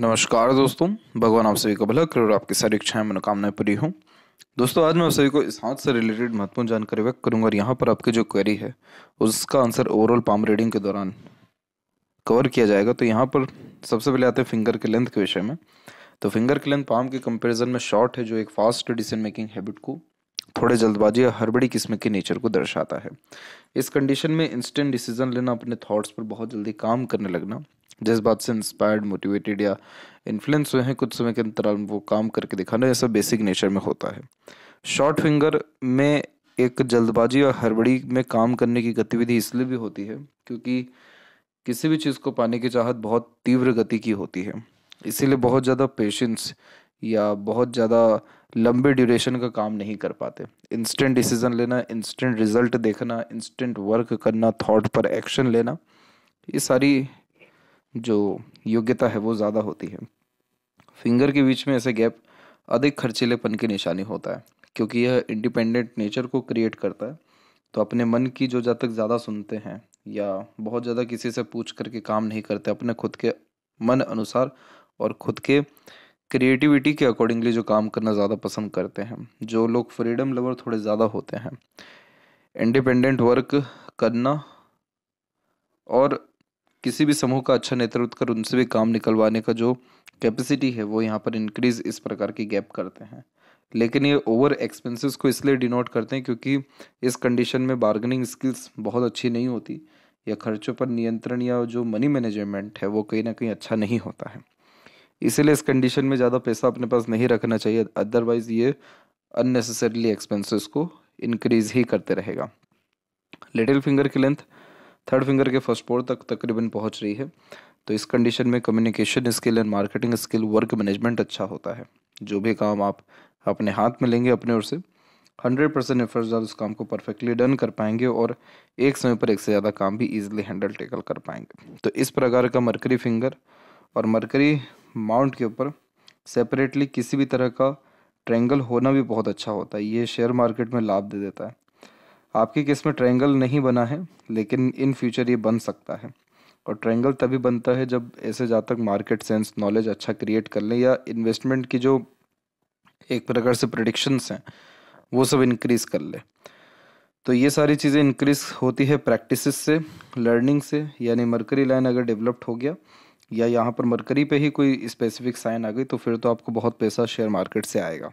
नमस्कार दोस्तों भगवान आप सभी का भला करो और आपकी सारी इच्छाएं मनोकामनाएं पूरी हूँ दोस्तों आज मैं आप सभी को इस हाथ से रिलेटेड महत्वपूर्ण जानकारी व्यक्त करूंगा और यहाँ पर आपकी जो क्वेरी है उसका आंसर ओवरऑल पाम रीडिंग के दौरान कवर किया जाएगा तो यहाँ पर सबसे पहले आते हैं फिंगर के लेंथ के विषय में तो फिंगर की लेंथ पाम के कंपेरिजन में शॉर्ट है जो एक फास्ट डिसीजन मेकिंग हैबिट को थोड़े जल्दबाजी या हड़बड़ी किस्म के नेचर को दर्शाता है इस कंडीशन में इंस्टेंट डिसीजन लेना अपने थॉट्स पर बहुत जल्दी काम करने लगना जिस बात से इंस्पायर्ड मोटिवेटेड या इन्फ्लुएंस हुए हैं कुछ समय के अंतराल में वो काम करके दिखाना ऐसा बेसिक नेचर में होता है शॉर्ट फिंगर में एक जल्दबाजी और हड़बड़ी में काम करने की गतिविधि इसलिए भी होती है क्योंकि किसी भी चीज़ को पाने की चाहत बहुत तीव्र गति की होती है इसीलिए बहुत ज़्यादा पेशेंस या बहुत ज़्यादा लंबे ड्यूरेशन का काम नहीं कर पाते इंस्टेंट डिसीजन लेना इंस्टेंट रिजल्ट देखना इंस्टेंट वर्क करना थॉट पर एक्शन लेना ये सारी जो योग्यता है वो ज़्यादा होती है फिंगर के बीच में ऐसे गैप अधिक खर्चीलेपन की निशानी होता है क्योंकि यह इंडिपेंडेंट नेचर को क्रिएट करता है तो अपने मन की जो जब तक ज़्यादा सुनते हैं या बहुत ज़्यादा किसी से पूछ करके काम नहीं करते अपने खुद के मन अनुसार और खुद के क्रिएटिविटी के अकॉर्डिंगली जो काम करना ज़्यादा पसंद करते हैं जो लोग फ्रीडम लवर थोड़े ज़्यादा होते हैं इंडिपेंडेंट वर्क करना और किसी भी समूह का अच्छा नेतृत्व कर उनसे भी काम निकलवाने का जो कैपेसिटी है वो यहाँ पर इंक्रीज इस प्रकार की गैप करते हैं लेकिन ये ओवर एक्सपेंसेस को इसलिए डिनोट करते हैं क्योंकि इस कंडीशन में बार्गेनिंग स्किल्स बहुत अच्छी नहीं होती या खर्चों पर नियंत्रण या जो मनी मैनेजमेंट है वो कहीं ना कहीं अच्छा नहीं होता है इसीलिए इस कंडीशन में ज़्यादा पैसा अपने पास नहीं रखना चाहिए अदरवाइज़ ये अननेसेसरली एक्सपेंसेस को इंक्रीज ही करते रहेगा लिटिल फिंगर की लेंथ थर्ड फिंगर के फर्स्ट पोर तक तकरीबन पहुंच रही है तो इस कंडीशन में communication skill and marketing skill work management अच्छा होता है जो भी काम आप अपने हाथ में लेंगे अपने ओर से हंड्रेड परसेंट एफर्ट आप उस काम को परफेक्टली डन कर पाएंगे और एक समय पर एक से ज़्यादा काम भी ईजिली हैंडल टेकल कर पाएंगे तो इस प्रकार का मरकरी फिंगर और मरकरी माउंट के ऊपर सेपरेटली किसी भी तरह का ट्रेंगल होना भी बहुत अच्छा होता है ये शेयर मार्केट में लाभ दे देता है आपके केस में ट्रायंगल नहीं बना है लेकिन इन फ्यूचर ये बन सकता है और ट्रायंगल तभी बनता है जब ऐसे जातक मार्केट सेंस नॉलेज अच्छा क्रिएट कर लें या इन्वेस्टमेंट की जो एक प्रकार से प्रडिक्शंस हैं वो सब इंक्रीज़ कर लें तो ये सारी चीज़ें इंक्रीज़ होती है प्रैक्टिस से लर्निंग से यानी मरकरी लाइन अगर डेवलप्ड हो गया या यहाँ पर मरकरी पे ही कोई स्पेसिफिक साइन आ गई तो फिर तो आपको बहुत पैसा शेयर मार्केट से आएगा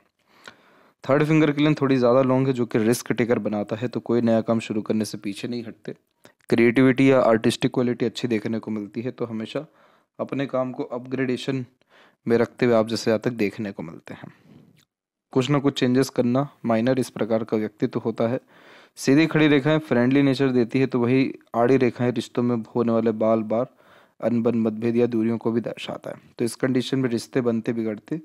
थर्ड फिंगर की लेंथ थोड़ी ज़्यादा लॉन्ग है जो कि रिस्क टेकर बनाता है तो कोई नया काम शुरू करने से पीछे नहीं हटते क्रिएटिविटी या आर्टिस्टिक क्वालिटी अच्छी देखने को मिलती है तो हमेशा अपने काम को अपग्रेडेशन में रखते हुए आप जैसे यहाँ तक देखने को मिलते हैं कुछ ना कुछ चेंजेस करना माइनर इस प्रकार का व्यक्तित्व होता है सीधी खड़ी रेखाएं फ्रेंडली नेचर देती है तो वही आड़ी रेखाएं रिश्तों में होने वाले बाल बार अनबन मतभेद या दूरियों को भी दर्शाता है तो इस कंडीशन में रिश्ते बनते बिगड़ते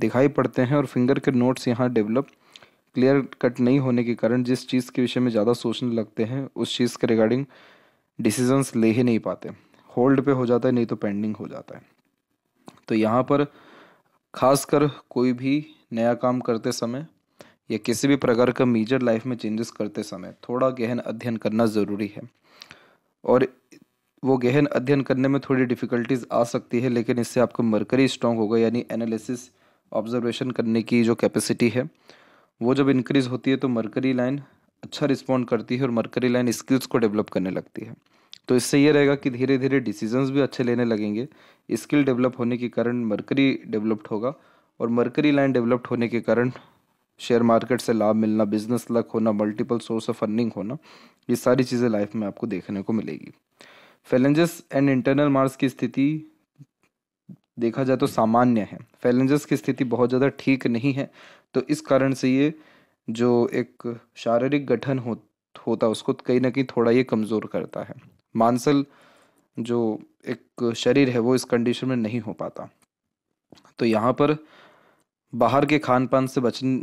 दिखाई पड़ते हैं और फिंगर के नोट्स यहाँ डेवलप क्लियर कट नहीं होने के कारण जिस चीज़ के विषय में ज़्यादा सोचने लगते हैं उस चीज़ के रिगार्डिंग डिसीजंस ले ही नहीं पाते होल्ड पे हो जाता है नहीं तो पेंडिंग हो जाता है तो यहाँ पर खासकर कोई भी नया काम करते समय या किसी भी प्रकार का मेजर लाइफ में चेंजेस करते समय थोड़ा गहन अध्ययन करना ज़रूरी है और वो गहन अध्ययन करने में थोड़ी डिफ़िकल्टीज आ सकती है लेकिन इससे आपका मरकरी स्ट्रांग होगा यानी एनालिसिस ऑब्जर्वेशन करने की जो कैपेसिटी है वो जब इंक्रीज़ होती है तो मरकरी लाइन अच्छा रिस्पॉन्ड करती है और मरकरी लाइन स्किल्स को डेवलप करने लगती है तो इससे ये रहेगा कि धीरे धीरे डिसीजंस भी अच्छे लेने लगेंगे स्किल डेवलप होने के कारण मरकरी डेवलप्ड होगा और मरकरी लाइन डेवलप्ड होने के कारण शेयर मार्केट से लाभ मिलना बिजनेस लक होना मल्टीपल सोर्स ऑफ अर्निंग होना ये सारी चीज़ें लाइफ में आपको देखने को मिलेगी फैलेंजेस एंड इंटरनल मार्स की स्थिति देखा जाए तो सामान्य है फैलेंजेस की स्थिति बहुत ज़्यादा ठीक नहीं है तो इस कारण से ये जो एक शारीरिक गठन हो होता उसको कहीं ना कहीं थोड़ा ये कमज़ोर करता है मांसल जो एक शरीर है वो इस कंडीशन में नहीं हो पाता तो यहाँ पर बाहर के खान पान से बचन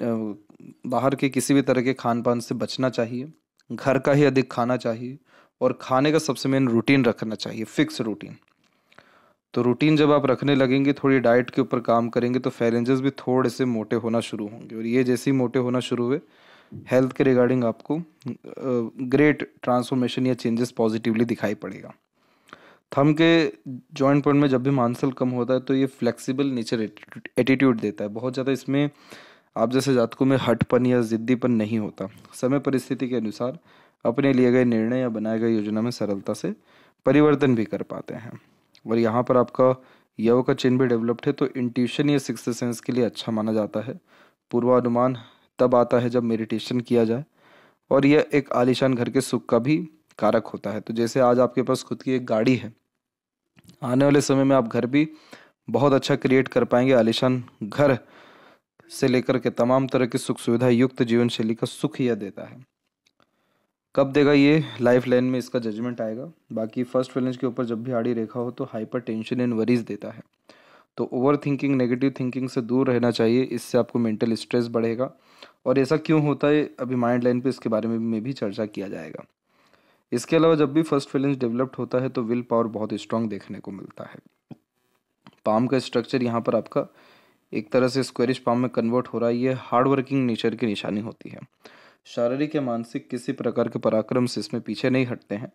बाहर के किसी भी तरह के खान पान से बचना चाहिए घर का ही अधिक खाना चाहिए और खाने का सबसे मेन रूटीन रखना चाहिए फिक्स रूटीन तो रूटीन जब आप रखने लगेंगे थोड़ी डाइट के ऊपर काम करेंगे तो फेरेंजेस भी थोड़े से मोटे होना शुरू होंगे और ये जैसे ही मोटे होना शुरू हुए हेल्थ के रिगार्डिंग आपको ग्रेट ट्रांसफॉर्मेशन या चेंजेस पॉजिटिवली दिखाई पड़ेगा थम के जॉइंट पॉइंट में जब भी मांसल कम होता है तो ये फ्लेक्सिबल नेचर एटीट्यूड देता है बहुत ज़्यादा इसमें आप जैसे जातकों में हटपन या ज़िद्दीपन नहीं होता समय परिस्थिति के अनुसार अपने लिए गए निर्णय या बनाए गए योजना में सरलता से परिवर्तन भी कर पाते हैं और यहाँ पर आपका यव का चिन्ह भी डेवलप्ड है तो इंट्यूशन या सिक्स सेंस के लिए अच्छा माना जाता है पूर्वानुमान तब आता है जब मेडिटेशन किया जाए और यह एक आलिशान घर के सुख का भी कारक होता है तो जैसे आज आपके पास खुद की एक गाड़ी है आने वाले समय में आप घर भी बहुत अच्छा क्रिएट कर पाएंगे आलिशान घर से लेकर के तमाम तरह की सुख सुविधा युक्त जीवन शैली का सुख यह देता है कब देगा ये लाइफ लाइन में इसका जजमेंट आएगा बाकी फर्स्ट फैलेंज के ऊपर जब भी आड़ी रेखा हो तो हाइपर टेंशन एंड वरीज देता है तो ओवर थिंकिंग नेगेटिव थिंकिंग से दूर रहना चाहिए इससे आपको मेंटल स्ट्रेस बढ़ेगा और ऐसा क्यों होता है अभी माइंड लाइन पे इसके बारे में, में भी चर्चा किया जाएगा इसके अलावा जब भी फर्स्ट फैलेंज डेवलप्ड होता है तो विल पावर बहुत स्ट्रांग देखने को मिलता है पाम का स्ट्रक्चर यहाँ पर आपका एक तरह से स्क्वेरिश पाम में कन्वर्ट हो रहा है ये हार्ड वर्किंग नेचर की निशानी होती है शारीरिक या मानसिक किसी प्रकार के पराक्रम से इसमें पीछे नहीं हटते हैं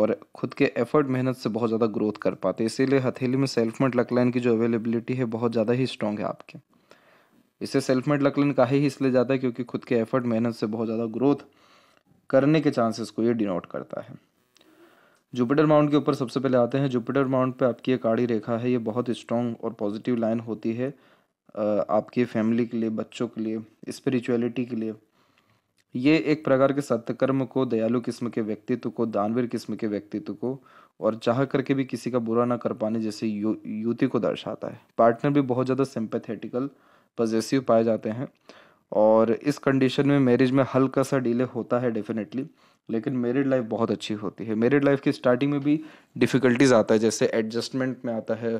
और खुद के एफर्ट मेहनत से बहुत ज़्यादा ग्रोथ कर पाते हैं इसीलिए हथेली में सेल्फ मेड लकलाइन की जो अवेलेबिलिटी है बहुत ज़्यादा ही स्ट्रॉन्ग है आपके इसे सेल्फ मेड लकलाइन का ही इसलिए जाता है क्योंकि खुद के एफर्ट मेहनत से बहुत ज़्यादा ग्रोथ करने के चांसेस को ये डिनोट करता है जुपिटर माउंट के ऊपर सबसे पहले आते हैं जुपिटर माउंट पे आपकी एक आड़ी रेखा है ये बहुत स्ट्रॉन्ग और पॉजिटिव लाइन होती है आपकी फैमिली के लिए बच्चों के लिए स्पिरिचुअलिटी के लिए ये एक प्रकार के सत्यकर्म को दयालु किस्म के व्यक्तित्व को दानवीर किस्म के व्यक्तित्व को और चाह करके भी किसी का बुरा ना कर पाने जैसे युति को दर्शाता है पार्टनर भी बहुत ज़्यादा सिंपैथेटिकल पजेसिव पाए जाते हैं और इस कंडीशन में मैरिज में हल्का सा डिले होता है डेफिनेटली लेकिन मेरिड लाइफ बहुत अच्छी होती है मेरिड लाइफ की स्टार्टिंग में भी डिफ़िकल्टीज आता है जैसे एडजस्टमेंट में आता है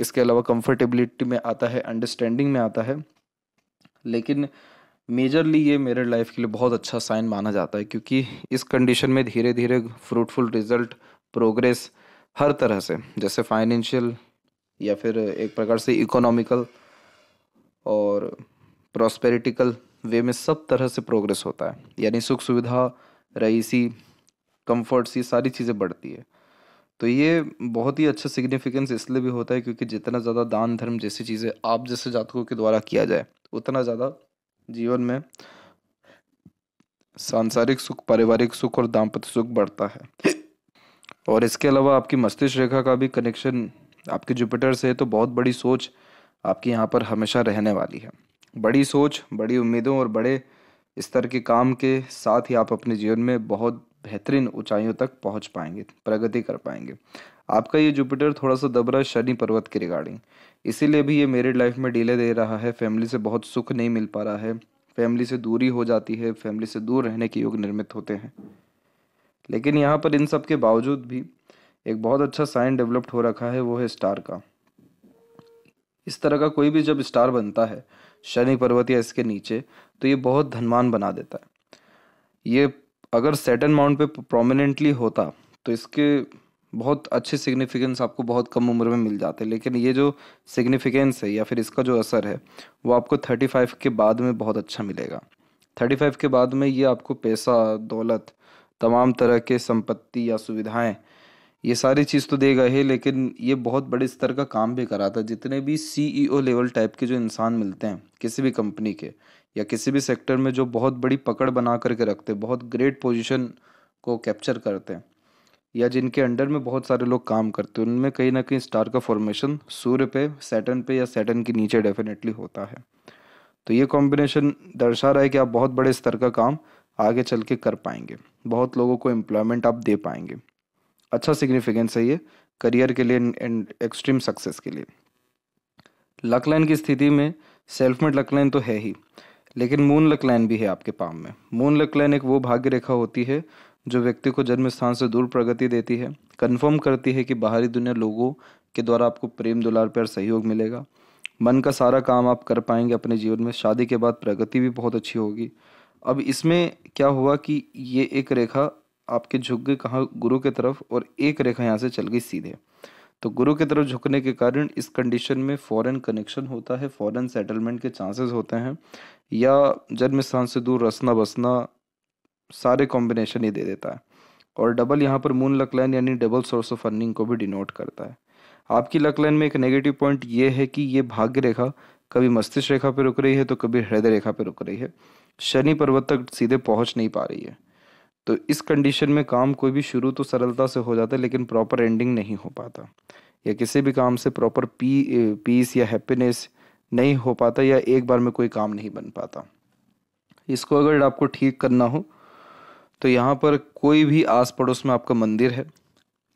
इसके अलावा कंफर्टेबिलिटी में आता है अंडरस्टैंडिंग में आता है लेकिन मेजरली ये मेरे लाइफ के लिए बहुत अच्छा साइन माना जाता है क्योंकि इस कंडीशन में धीरे धीरे फ्रूटफुल रिजल्ट प्रोग्रेस हर तरह से जैसे फाइनेंशियल या फिर एक प्रकार से इकोनॉमिकल और प्रॉस्पेरिटिकल वे में सब तरह से प्रोग्रेस होता है यानी सुख सुविधा रईसी कम्फर्ट ये सारी चीज़ें बढ़ती है तो ये बहुत ही अच्छा सिग्निफिकेंस इसलिए भी होता है क्योंकि जितना ज़्यादा दान धर्म जैसी चीज़ें आप जैसे जातकों के द्वारा किया जाए उतना ज़्यादा जीवन में सांसारिक सुख पारिवारिक सुख और दाम्पत्य सुख बढ़ता है और इसके अलावा आपकी मस्तिष्क रेखा का भी कनेक्शन आपके जुपिटर से है तो बहुत बड़ी सोच आपकी यहाँ पर हमेशा रहने वाली है बड़ी सोच बड़ी उम्मीदों और बड़े स्तर के काम के साथ ही आप अपने जीवन में बहुत बेहतरीन ऊंचाइयों तक पहुंच पाएंगे प्रगति कर पाएंगे आपका ये जुपिटर थोड़ा सा दबरा शनि पर्वत की रिगार्डिंग इसीलिए भी ये मेरिड लाइफ में डीले दे रहा है फैमिली से बहुत सुख नहीं मिल पा रहा है फैमिली से दूरी हो जाती है फैमिली से दूर रहने के योग निर्मित होते हैं लेकिन यहाँ पर इन सब के बावजूद भी एक बहुत अच्छा साइन डेवलप्ड हो रखा है वो है स्टार का इस तरह का कोई भी जब स्टार बनता है शनि पर्वत या इसके नीचे तो ये बहुत धनवान बना देता है ये अगर सेटन माउंट पे प्रोमिनेंटली होता तो इसके बहुत अच्छे सिग्निफिकेंस आपको बहुत कम उम्र में मिल जाते हैं लेकिन ये जो सिग्निफिकेंस है या फिर इसका जो असर है वो आपको थर्टी फाइव के बाद में बहुत अच्छा मिलेगा थर्टी फाइव के बाद में ये आपको पैसा दौलत तमाम तरह के संपत्ति या सुविधाएं ये सारी चीज़ तो देगा ही लेकिन ये बहुत बड़े स्तर का काम भी कराता है जितने भी सीईओ लेवल टाइप के जो इंसान मिलते हैं किसी भी कंपनी के या किसी भी सेक्टर में जो बहुत बड़ी पकड़ बना करके रखते हैं बहुत ग्रेट पोजीशन को कैप्चर करते हैं या जिनके अंडर में बहुत सारे लोग काम करते हैं उनमें कहीं ना कहीं स्टार का फॉर्मेशन सूर्य पे सैटन पे या सैटन के नीचे डेफिनेटली होता है तो ये कॉम्बिनेशन दर्शा रहा है कि आप बहुत बड़े स्तर का काम आगे चल के कर पाएंगे बहुत लोगों को एम्प्लॉयमेंट आप दे पाएंगे अच्छा सिग्निफिकेंस है ये करियर के लिए एंड एक्सट्रीम सक्सेस के लिए लकलाइन की स्थिति में सेल्फ मेड लकलाइन तो है ही लेकिन मून लकलाइन भी है आपके पाम में मून लकलाइन एक वो भाग्य रेखा होती है जो व्यक्ति को जन्म स्थान से दूर प्रगति देती है कन्फर्म करती है कि बाहरी दुनिया लोगों के द्वारा आपको प्रेम दुलार प्यार सहयोग मिलेगा मन का सारा काम आप कर पाएंगे अपने जीवन में शादी के बाद प्रगति भी बहुत अच्छी होगी अब इसमें क्या हुआ कि ये एक रेखा आपके झुक गई कहाँ गुरु की तरफ और एक रेखा यहाँ से चल गई सीधे तो गुरु की तरफ झुकने के कारण इस कंडीशन में फॉरेन कनेक्शन होता है फॉरेन सेटलमेंट के चांसेस होते हैं या जन्म स्थान से दूर रसना बसना सारे कॉम्बिनेशन ही दे देता है और डबल यहाँ पर मून लक लाइन यानी डबल सोर्स ऑफ अर्निंग को भी डिनोट करता है आपकी लक लाइन में एक नेगेटिव पॉइंट ये है कि ये भाग्य रेखा कभी मस्तिष्क रेखा पर रुक रही है तो कभी हृदय रेखा पर रुक रही है शनि पर्वत तक सीधे पहुँच नहीं पा रही है तो इस कंडीशन में काम कोई भी शुरू तो सरलता से हो जाता है लेकिन प्रॉपर एंडिंग नहीं हो पाता या किसी भी काम से प्रॉपर पी पीस या हैप्पीनेस नहीं हो पाता या एक बार में कोई काम नहीं बन पाता इसको अगर आपको ठीक करना हो तो यहाँ पर कोई भी आस पड़ोस में आपका मंदिर है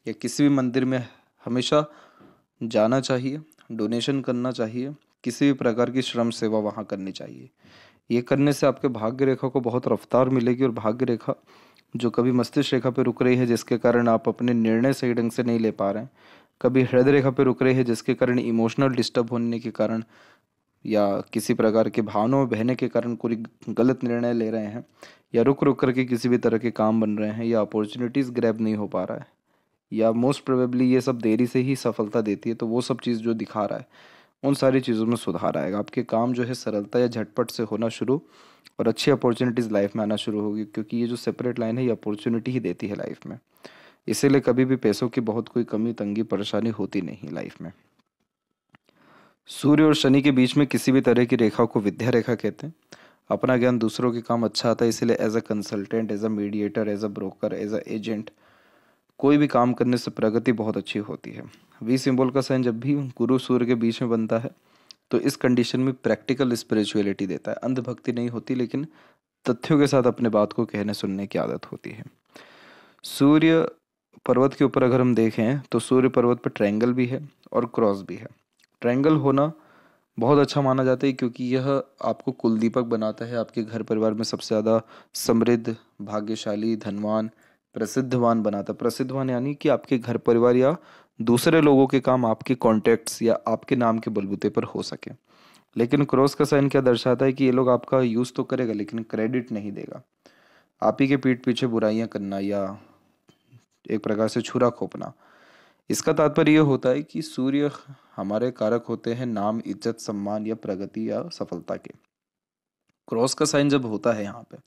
या किसी भी मंदिर में हमेशा जाना चाहिए डोनेशन करना चाहिए किसी भी प्रकार की श्रम सेवा वहाँ करनी चाहिए ये करने से आपके भाग्य रेखा को बहुत रफ्तार मिलेगी और भाग्य रेखा जो कभी मस्तिष्क रेखा पर रुक रही है जिसके कारण आप अपने निर्णय सही ढंग से नहीं ले पा रहे हैं कभी हृदय रेखा पर रुक रही है जिसके कारण इमोशनल डिस्टर्ब होने के कारण या किसी प्रकार के भावनों में बहने के कारण कोई गलत निर्णय ले रहे हैं या रुक रुक करके किसी भी तरह के काम बन रहे हैं या अपॉर्चुनिटीज़ ग्रैब नहीं हो पा रहा है या मोस्ट प्रोबेबली ये सब देरी से ही सफलता देती है तो वो सब चीज़ जो दिखा रहा है उन सारी चीज़ों में सुधार आएगा आपके काम जो है सरलता या झटपट से होना शुरू और अच्छी अपॉर्चुनिटीज़ लाइफ में आना शुरू होगी क्योंकि ये जो सेपरेट लाइन है ये अपॉर्चुनिटी ही देती है लाइफ में इसीलिए कभी भी पैसों की बहुत कोई कमी तंगी परेशानी होती नहीं लाइफ में सूर्य और शनि के बीच में किसी भी तरह की रेखा को विद्या रेखा कहते हैं अपना ज्ञान दूसरों के काम अच्छा आता है इसीलिए as a consultant as a mediator as a broker as a agent कोई भी काम करने से प्रगति बहुत अच्छी होती है वी सिंबल का साइन जब भी गुरु सूर्य के बीच में बनता है तो इस कंडीशन में प्रैक्टिकल स्पिरिचुअलिटी देता है अंधभक्ति नहीं होती लेकिन तथ्यों के साथ अपने बात को कहने सुनने की आदत होती है सूर्य पर्वत के ऊपर अगर हम देखें तो सूर्य पर्वत पर ट्रायंगल भी है और क्रॉस भी है ट्रायंगल होना बहुत अच्छा माना जाता है क्योंकि यह आपको कुलदीपक बनाता है आपके घर परिवार में सबसे ज़्यादा समृद्ध भाग्यशाली धनवान प्रसिद्धवान बनाता प्रसिद्धवान यानी कि आपके घर परिवार या दूसरे लोगों के काम आपके कॉन्टैक्ट्स या आपके नाम के बलबूते पर हो सके लेकिन क्रॉस का साइन क्या दर्शाता है कि ये लोग आपका यूज़ तो करेगा लेकिन क्रेडिट नहीं देगा आप ही के पीठ पीछे बुराइयाँ करना या एक प्रकार से छुरा खोपना इसका तात्पर्य यह होता है कि सूर्य हमारे कारक होते हैं नाम इज्जत सम्मान या प्रगति या सफलता के क्रॉस का साइन जब होता है यहाँ पे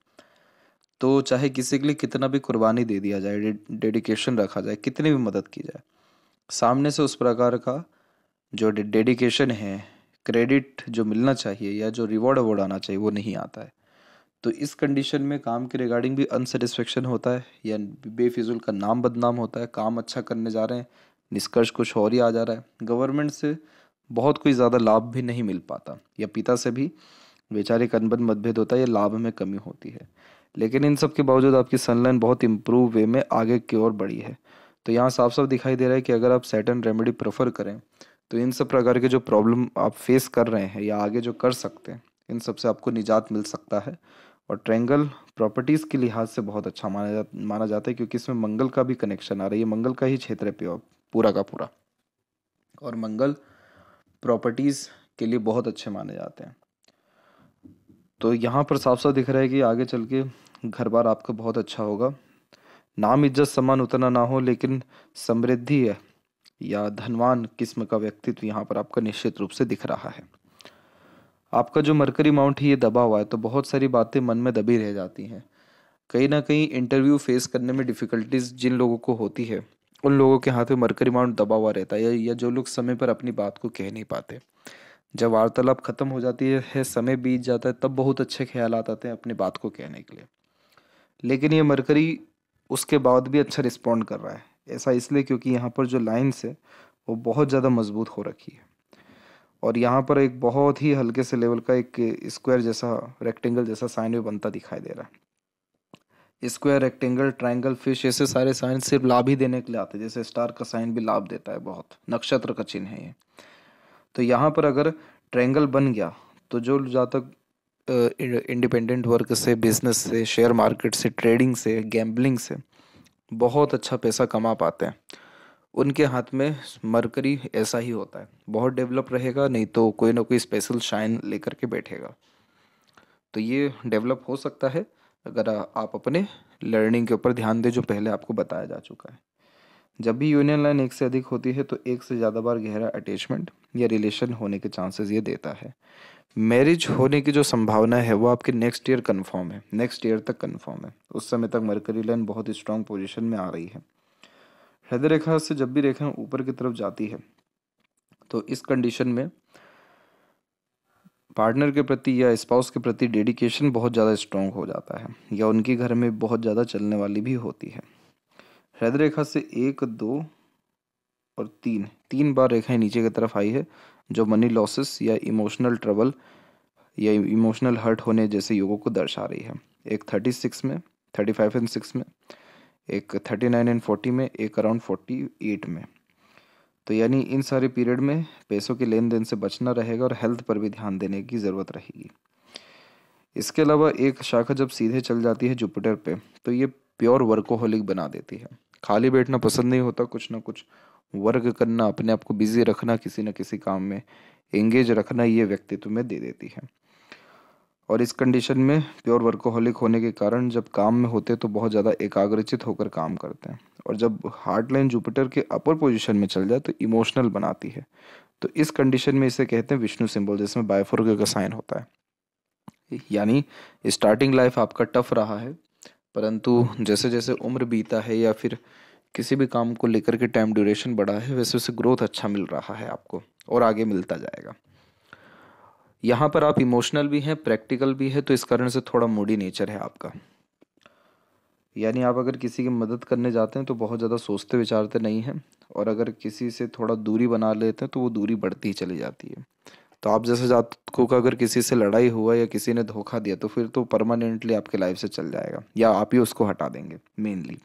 तो चाहे किसी के लिए कितना भी कुर्बानी दे दिया जाए डेडिकेशन रखा जाए कितनी भी मदद की जाए सामने से उस प्रकार का जो डेडिकेशन है क्रेडिट जो मिलना चाहिए या जो रिवॉर्ड अवॉर्ड आना चाहिए वो नहीं आता है तो इस कंडीशन में काम के रिगार्डिंग भी अनसेटिस्फेक्शन होता है या बेफिजुल का नाम बदनाम होता है काम अच्छा करने जा रहे हैं निष्कर्ष कुछ और ही आ जा रहा है गवर्नमेंट से बहुत कोई ज़्यादा लाभ भी नहीं मिल पाता या पिता से भी वैचारिक अनबन मतभेद होता है या लाभ में कमी होती है लेकिन इन सब के बावजूद आपकी सनलाइन बहुत इम्प्रूव वे में आगे की ओर बढ़ी है तो यहाँ साफ साफ दिखाई दे रहा है कि अगर आप सैटन रेमेडी प्रेफर करें तो इन सब प्रकार के जो प्रॉब्लम आप फेस कर रहे हैं या आगे जो कर सकते हैं इन सब से आपको निजात मिल सकता है और ट्रेंगल प्रॉपर्टीज़ के लिहाज से बहुत अच्छा माना जा माना जाता है क्योंकि इसमें मंगल का भी कनेक्शन आ रहा है मंगल का ही क्षेत्र है पूरा का पूरा और मंगल प्रॉपर्टीज़ के लिए बहुत अच्छे माने जाते हैं तो यहाँ पर साफ साफ दिख रहा है कि आगे चल के घर बार आपका बहुत अच्छा होगा नाम इज्जत समान उतना ना हो लेकिन समृद्धि है या धनवान किस्म का व्यक्तित्व यहाँ पर आपका निश्चित रूप से दिख रहा है आपका जो मरकरी माउंट है ये दबा हुआ है तो बहुत सारी बातें मन में दबी रह जाती हैं कहीं ना कहीं इंटरव्यू फेस करने में डिफ़िकल्टीज जिन लोगों को होती है उन लोगों के हाथ में मरकरी माउंट दबा हुआ रहता है या जो लोग समय पर अपनी बात को कह नहीं पाते जब वार्तालाप ख़त्म हो जाती है समय बीत जाता है तब बहुत अच्छे ख्याल आते हैं अपनी बात को कहने के लिए लेकिन ये मरकरी उसके बाद भी अच्छा रिस्पॉन्ड कर रहा है ऐसा इसलिए क्योंकि यहाँ पर जो लाइन्स है वो बहुत ज़्यादा मजबूत हो रखी है और यहाँ पर एक बहुत ही हल्के से लेवल का एक स्क्वायर जैसा रेक्टेंगल जैसा साइन भी बनता दिखाई दे रहा है स्क्वायर रेक्टेंगल ट्राइंगल फिश ऐसे सारे साइन सिर्फ लाभ ही देने के लिए आते हैं जैसे स्टार का साइन भी लाभ देता है बहुत नक्षत्र का चिन्ह है ये तो यहाँ पर अगर ट्रैंगल बन गया तो जो जातक इंडिपेंडेंट वर्क से बिजनेस से शेयर मार्केट से ट्रेडिंग से गैम्बलिंग से बहुत अच्छा पैसा कमा पाते हैं उनके हाथ में मरकरी ऐसा ही होता है बहुत डेवलप रहेगा नहीं तो कोई ना कोई स्पेशल शाइन लेकर के बैठेगा तो ये डेवलप हो सकता है अगर आप अपने लर्निंग के ऊपर ध्यान दें जो पहले आपको बताया जा चुका है जब भी यूनियन लाइन एक से अधिक होती है तो एक से ज़्यादा बार गहरा अटैचमेंट या रिलेशन होने के चांसेस ये देता है मैरिज होने की जो संभावना है वो आपके नेक्स्ट ईयर कन्फर्म है नेक्स्ट ईयर तक कन्फर्म है उस समय तक मरकरी लाइन बहुत स्ट्रांग पोजिशन में आ रही है हृदय रेखा से जब भी रेखा ऊपर की तरफ जाती है तो इस कंडीशन में पार्टनर के प्रति या स्पाउस के प्रति डेडिकेशन बहुत ज़्यादा स्ट्रॉन्ग हो जाता है या उनके घर में बहुत ज़्यादा चलने वाली भी होती है हृदय रेखा से एक दो और तीन तीन बार रेखाएं नीचे की तरफ आई है जो मनी लॉसेस या इमोशनल ट्रबल या इमोशनल हर्ट होने जैसे योगों को दर्शा रही है एक थर्टी सिक्स में थर्टी फाइव एंड सिक्स में एक थर्टी नाइन एंड फोर्टी में एक अराउंड फोर्टी एट में तो यानी इन सारे पीरियड में पैसों के लेन देन से बचना रहेगा और हेल्थ पर भी ध्यान देने की ज़रूरत रहेगी इसके अलावा एक शाखा जब सीधे चल जाती है जुपिटर पे तो ये प्योर वर्कोहोलिक बना देती है खाली बैठना पसंद नहीं होता कुछ ना कुछ वर्क करना अपने आप को बिजी रखना किसी न किसी काम में एंगेज रखना ये व्यक्तित्व में दे देती है और इस कंडीशन में प्योर वर्कोहलिक होने के कारण जब काम में होते हैं तो बहुत ज़्यादा एकाग्रचित होकर काम करते हैं और जब हार्ट लाइन जुपिटर के अपर पोजिशन में चल जाए तो इमोशनल बनाती है तो इस कंडीशन में इसे कहते हैं विष्णु सिंबल जिसमें बायफोर्ग का साइन होता है यानी स्टार्टिंग लाइफ आपका टफ रहा है परंतु जैसे जैसे उम्र बीता है या फिर किसी भी काम को लेकर के टाइम ड्यूरेशन बढ़ा है वैसे वैसे ग्रोथ अच्छा मिल रहा है आपको और आगे मिलता जाएगा यहाँ पर आप इमोशनल भी हैं प्रैक्टिकल भी है तो इस कारण से थोड़ा मूडी नेचर है आपका यानी आप अगर किसी की मदद करने जाते हैं तो बहुत ज़्यादा सोचते विचारते नहीं हैं और अगर किसी से थोड़ा दूरी बना लेते हैं तो वो दूरी बढ़ती ही चली जाती है तो आप जैसे जातकों का अगर किसी से लड़ाई हुआ या किसी ने धोखा दिया तो फिर तो परमानेंटली आपके लाइफ से चल जाएगा या आप ही उसको हटा देंगे मेनली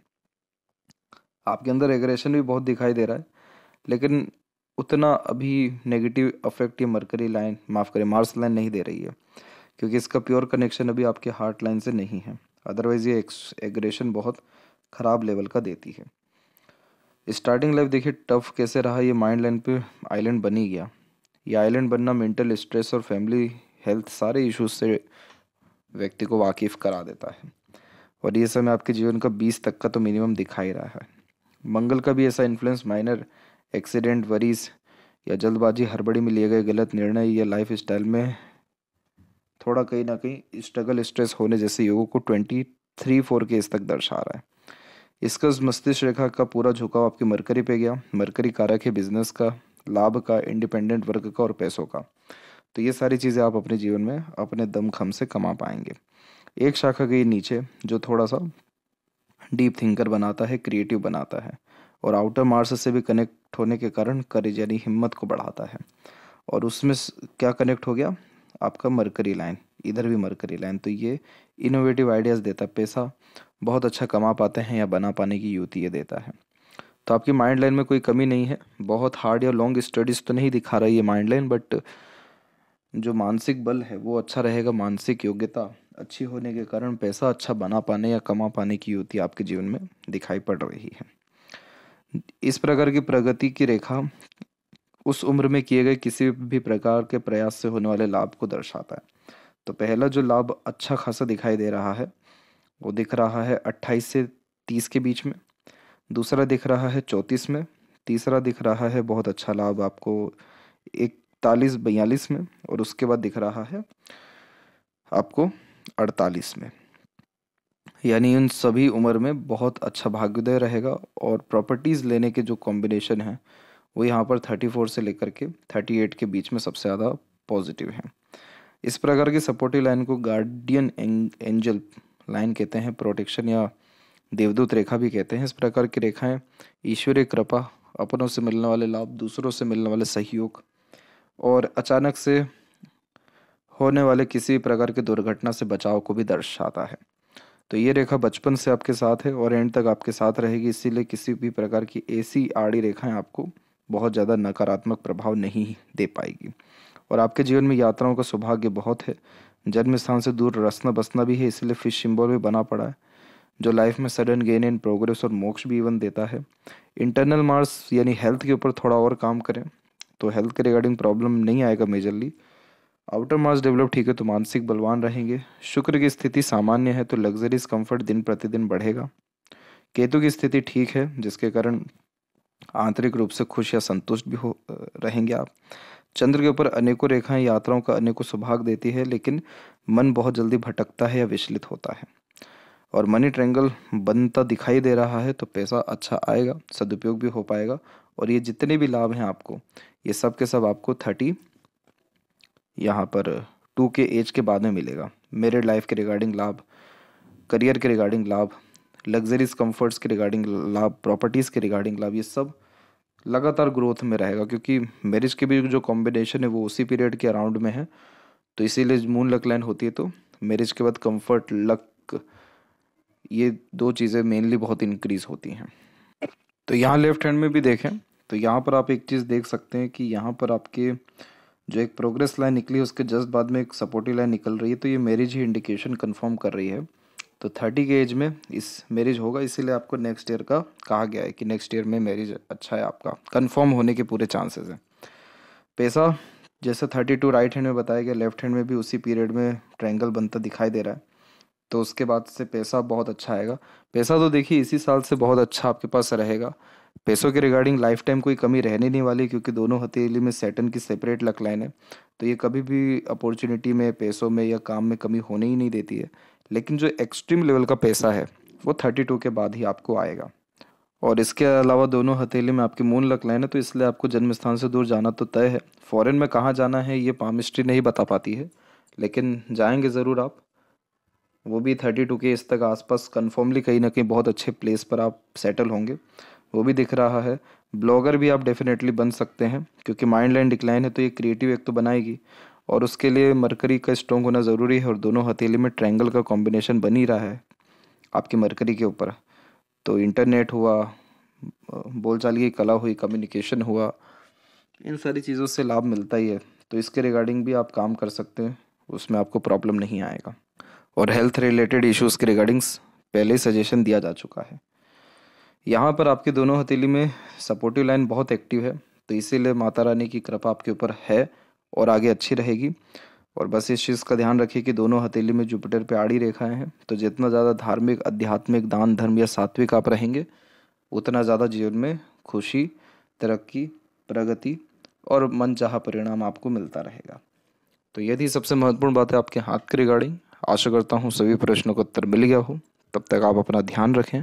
आपके अंदर एग्रेशन भी बहुत दिखाई दे रहा है लेकिन उतना अभी नेगेटिव अफेक्ट ये मरकरी लाइन माफ़ करें मार्स लाइन नहीं दे रही है क्योंकि इसका प्योर कनेक्शन अभी आपके हार्ट लाइन से नहीं है अदरवाइज़ ये एग्रेशन बहुत ख़राब लेवल का देती है स्टार्टिंग लाइफ देखिए टफ कैसे रहा ये माइंड लाइन पर आइलैंड बनी गया ये आइलैंड बनना मेंटल स्ट्रेस और फैमिली हेल्थ सारे इश्यूज से व्यक्ति को वाकिफ करा देता है और ये समय आपके जीवन का बीस तक का तो मिनिमम दिखा ही रहा है मंगल का भी ऐसा इन्फ्लुएंस माइनर एक्सीडेंट वरीज या जल्दबाजी हड़बड़ी में लिए गए गलत निर्णय या लाइफ स्टाइल में थोड़ा कहीं ना कहीं स्ट्रगल स्ट्रेस होने जैसे योगों को ट्वेंटी थ्री फोर केस तक दर्शा रहा है इसका मस्तिष्क रेखा का पूरा झुकाव आपकी मरकरी पे गया मरकरी कारक है बिजनेस का लाभ का इंडिपेंडेंट वर्क का और पैसों का तो ये सारी चीज़ें आप अपने जीवन में अपने दम खम से कमा पाएंगे एक शाखा गई नीचे जो थोड़ा सा डीप थिंकर बनाता है क्रिएटिव बनाता है और आउटर मार्स से भी कनेक्ट होने के कारण करेज यानी हिम्मत को बढ़ाता है और उसमें क्या कनेक्ट हो गया आपका मरकरी लाइन इधर भी मरकरी लाइन तो ये इनोवेटिव आइडियाज़ देता है पैसा बहुत अच्छा कमा पाते हैं या बना पाने की युति ये देता है तो आपकी माइंड लाइन में कोई कमी नहीं है बहुत हार्ड या लॉन्ग स्टडीज़ तो नहीं दिखा रही है माइंड लाइन बट जो मानसिक बल है वो अच्छा रहेगा मानसिक योग्यता अच्छी होने के कारण पैसा अच्छा बना पाने या कमा पाने की युति आपके जीवन में दिखाई पड़ रही है इस प्रकार की प्रगति की रेखा उस उम्र में किए गए किसी भी प्रकार के प्रयास से होने वाले लाभ को दर्शाता है तो पहला जो लाभ अच्छा खासा दिखाई दे रहा है वो दिख रहा है अट्ठाईस से तीस के बीच में दूसरा दिख रहा है चौंतीस में तीसरा दिख रहा है बहुत अच्छा लाभ आपको इकतालीस बयालीस में और उसके बाद दिख रहा है आपको अड़तालीस में यानी उन सभी उम्र में बहुत अच्छा भाग्योदय रहेगा और प्रॉपर्टीज़ लेने के जो कॉम्बिनेशन है वो यहाँ पर थर्टी फोर से लेकर के थर्टी एट के बीच में सबसे ज़्यादा पॉजिटिव है इस प्रकार की सपोर्टिव लाइन को गार्डियन एंजल लाइन कहते हैं प्रोटेक्शन या देवदूत रेखा भी कहते हैं इस प्रकार की रेखाएं ईश्वरीय कृपा अपनों से मिलने वाले लाभ दूसरों से मिलने वाले सहयोग और अचानक से होने वाले किसी प्रकार के दुर्घटना से बचाव को भी दर्शाता है तो ये रेखा बचपन से आपके साथ है और एंड तक आपके साथ रहेगी इसीलिए किसी भी प्रकार की ऐसी आड़ी रेखाएं आपको बहुत ज़्यादा नकारात्मक प्रभाव नहीं दे पाएगी और आपके जीवन में यात्राओं का सौभाग्य बहुत है जन्म स्थान से दूर रसना बसना भी है इसलिए फिश सिम्बॉल भी बना पड़ा है जो लाइफ में सडन गेन इन प्रोग्रेस और मोक्ष भी इवन देता है इंटरनल मार्स यानी हेल्थ के ऊपर थोड़ा और काम करें तो हेल्थ के रिगार्डिंग प्रॉब्लम नहीं आएगा मेजरली आउटर मास डेवलप ठीक है तो मानसिक बलवान रहेंगे शुक्र की स्थिति सामान्य है तो लग्जरीज कंफर्ट दिन प्रतिदिन बढ़ेगा केतु की स्थिति ठीक है जिसके कारण आंतरिक रूप से खुश या संतुष्ट भी हो रहेंगे आप चंद्र के ऊपर अनेकों रेखाएं यात्राओं का अनेकों सुभाग देती है लेकिन मन बहुत जल्दी भटकता है या विचलित होता है और मनी ट्रैंगल बनता दिखाई दे रहा है तो पैसा अच्छा आएगा सदुपयोग भी हो पाएगा और ये जितने भी लाभ हैं आपको ये सब के सब आपको थर्टी यहाँ पर टू के एज के बाद में मिलेगा मेरिड लाइफ के रिगार्डिंग लाभ करियर के रिगार्डिंग लाभ लग्जरीज कंफर्ट्स के रिगार्डिंग लाभ प्रॉपर्टीज़ के रिगार्डिंग लाभ ये सब लगातार ग्रोथ में रहेगा क्योंकि मैरिज के भी जो कॉम्बिनेशन है वो उसी पीरियड के अराउंड में है तो इसीलिए मून लक लाइन होती है तो मैरिज के बाद कंफर्ट लक ये दो चीज़ें मेनली बहुत इंक्रीज़ होती हैं तो यहाँ लेफ्ट हैंड में भी देखें तो यहाँ पर आप एक चीज़ देख सकते हैं कि यहाँ पर आपके जो एक प्रोग्रेस लाइन निकली उसके जस्ट बाद में एक सपोर्टिव लाइन निकल रही है तो ये मैरिज ही इंडिकेशन कन्फर्म कर रही है तो थर्टी के एज में इस मैरिज होगा इसीलिए आपको नेक्स्ट ईयर का कहा गया है कि नेक्स्ट ईयर में मैरिज अच्छा है आपका कन्फर्म होने के पूरे चांसेस हैं पैसा जैसे थर्टी टू राइट हैंड में बताया गया लेफ्ट हैंड में भी उसी पीरियड में ट्रैंगल बनता दिखाई दे रहा है तो उसके बाद से पैसा बहुत अच्छा आएगा पैसा तो देखिए इसी साल से बहुत अच्छा आपके पास रहेगा पैसों के रिगार्डिंग लाइफ टाइम कोई कमी रहने नहीं वाली क्योंकि दोनों हथेली में सेटन की सेपरेट लक लाइन है तो ये कभी भी अपॉर्चुनिटी में पैसों में या काम में कमी होने ही नहीं देती है लेकिन जो एक्सट्रीम लेवल का पैसा है वो थर्टी टू के बाद ही आपको आएगा और इसके अलावा दोनों हथेली में आपकी मून लक लाइन है तो इसलिए आपको जन्म स्थान से दूर जाना तो तय है फॉरेन में कहाँ जाना है ये पामिस्ट्री नहीं बता पाती है लेकिन जाएंगे ज़रूर आप वो भी थर्टी टू के इस तक आसपास कन्फर्मली कहीं ना कहीं बहुत अच्छे प्लेस पर आप सेटल होंगे वो भी दिख रहा है ब्लॉगर भी आप डेफिनेटली बन सकते हैं क्योंकि माइंड लाइन डिक्लाइन है तो ये क्रिएटिव एक तो बनाएगी और उसके लिए मरकरी का स्ट्रॉन्ग होना ज़रूरी है और दोनों हथेली में ट्रैंगल का कॉम्बिनेशन बन ही रहा है आपकी मरकरी के ऊपर तो इंटरनेट हुआ बोलचाल की कला हुई कम्युनिकेशन हुआ इन सारी चीज़ों से लाभ मिलता ही है तो इसके रिगार्डिंग भी आप काम कर सकते हैं उसमें आपको प्रॉब्लम नहीं आएगा और हेल्थ रिलेटेड इश्यूज़ के रिगार्डिंग्स पहले सजेशन दिया जा चुका है यहाँ पर आपके दोनों हथेली में सपोर्टिव लाइन बहुत एक्टिव है तो इसीलिए माता रानी की कृपा आपके ऊपर है और आगे अच्छी रहेगी और बस इस चीज़ का ध्यान रखिए कि दोनों हथेली में जुपिटर पे आड़ी रेखाएं हैं तो जितना ज़्यादा धार्मिक आध्यात्मिक दान धर्म या सात्विक आप रहेंगे उतना ज़्यादा जीवन में खुशी तरक्की प्रगति और मन चाह परिणाम आपको मिलता रहेगा तो ये थी सबसे महत्वपूर्ण बात है आपके हाथ के रिगार्डिंग आशा करता हूँ सभी प्रश्नों का उत्तर मिल गया हो तब तक आप अपना ध्यान रखें